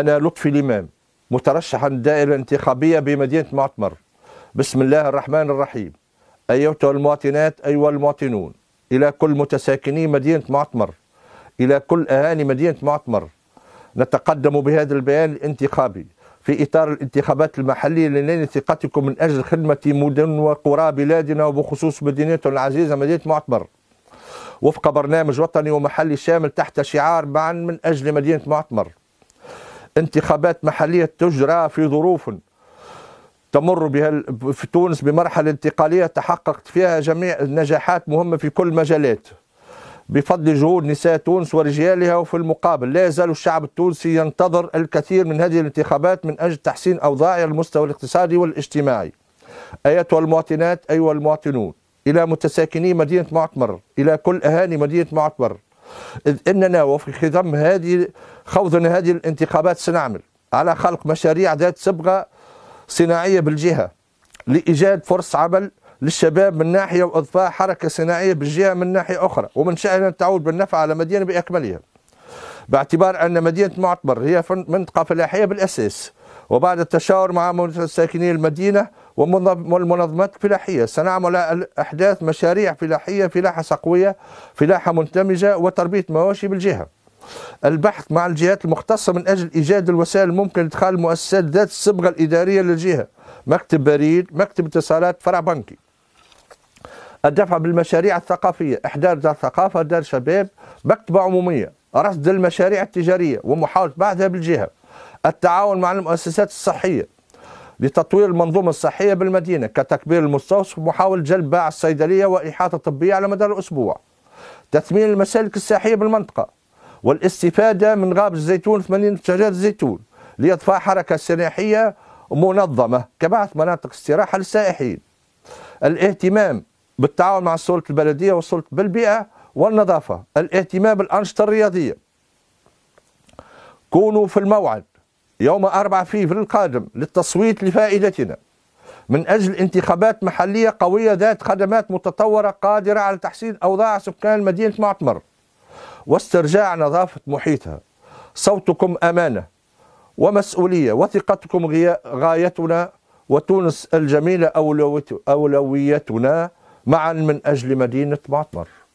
أنا لطفي الإمام مترشحا دائرة الدائرة الانتخابية بمدينة معتمر بسم الله الرحمن الرحيم أيتها المواطنات أيها المواطنون إلى كل متساكني مدينة معتمر إلى كل أهالي مدينة معتمر نتقدم بهذا البيان الانتخابي في إطار الانتخابات المحلية لنال ثقتكم من أجل خدمة مدن وقرى بلادنا وبخصوص مدينتنا العزيزة مدينة معتمر وفق برنامج وطني ومحلي شامل تحت شعار معا من أجل مدينة معتمر انتخابات محلية تجرى في ظروف تمر بها في تونس بمرحلة انتقالية تحققت فيها جميع النجاحات مهمة في كل مجالات بفضل جهود نساء تونس ورجالها وفي المقابل لا يزال الشعب التونسي ينتظر الكثير من هذه الانتخابات من أجل تحسين أوضاعه المستوى الاقتصادي والاجتماعي أيتها المواطنات أيها المواطنون إلى متساكني مدينة معتمر إلى كل أهالي مدينة معتمر إذ إننا وفي خضم هذه خوضنا هذه الانتخابات سنعمل على خلق مشاريع ذات صبغة صناعية بالجهة لإيجاد فرص عمل للشباب من ناحية وإضفاء حركة صناعية بالجهة من ناحية أخرى ومن شأنها التعود بالنفع على مدينة بأكملها باعتبار أن مدينة معتبر هي منطقة فلاحية بالأساس وبعد التشاور مع ساكنين المدينة والمنظمات الفلاحية سنعمل على أحداث مشاريع فلاحية فلاحة سقويه فلاحة مندمجة وتربية مواشي بالجهة البحث مع الجهات المختصة من أجل إيجاد الوسائل الممكن لإدخال المؤسسات ذات الصبغة الإدارية للجهة مكتب بريد مكتب اتصالات فرع بنكي الدفع بالمشاريع الثقافية إحداث دار ثقافة دار شباب مكتبة عمومية رصد المشاريع التجارية ومحاولة بعثها بالجهة التعاون مع المؤسسات الصحية لتطوير المنظومة الصحية بالمدينة كتكبير المستوصف ومحاولة جلب باع الصيدلية وإحاطة طبية على مدار الأسبوع تثمين المسالك السياحية بالمنطقة والاستفادة من غاب الزيتون 80 شجرة الزيتون لإضفاء حركة سياحية منظمة كبعث مناطق استراحة للسائحين الاهتمام بالتعاون مع السلطة البلدية والسلطة بالبيئة والنظافة الاهتمام بالأنشطة الرياضية كونوا في الموعد يوم 4 فيفر القادم للتصويت لفائدتنا من أجل انتخابات محلية قوية ذات خدمات متطورة قادرة على تحسين أوضاع سكان مدينة معتمر واسترجاع نظافة محيطها صوتكم أمانة ومسؤولية وثقتكم غايتنا وتونس الجميلة أولويتنا معا من أجل مدينة معتمر